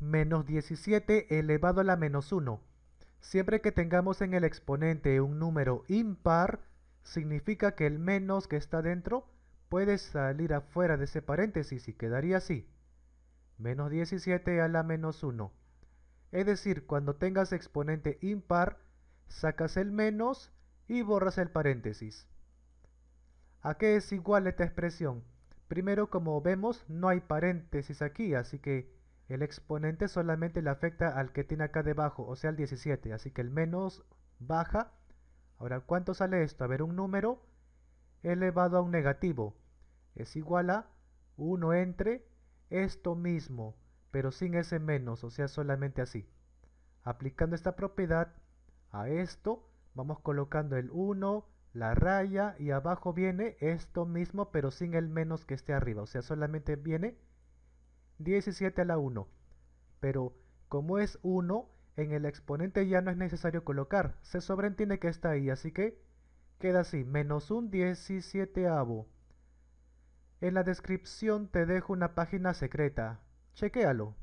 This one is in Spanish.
menos 17 elevado a la menos 1. Siempre que tengamos en el exponente un número impar, significa que el menos que está dentro puede salir afuera de ese paréntesis y quedaría así. Menos 17 a la menos 1. Es decir, cuando tengas exponente impar, sacas el menos y borras el paréntesis. ¿A qué es igual esta expresión? Primero, como vemos, no hay paréntesis aquí, así que el exponente solamente le afecta al que tiene acá debajo, o sea el 17. Así que el menos baja. Ahora, ¿cuánto sale esto? A ver, un número elevado a un negativo. Es igual a 1 entre esto mismo, pero sin ese menos, o sea solamente así. Aplicando esta propiedad a esto, vamos colocando el 1, la raya y abajo viene esto mismo, pero sin el menos que esté arriba. O sea, solamente viene 17 a la 1. Pero como es 1, en el exponente ya no es necesario colocar, se sobreentiende que está ahí, así que queda así, menos un 17 avo. En la descripción te dejo una página secreta, chequéalo.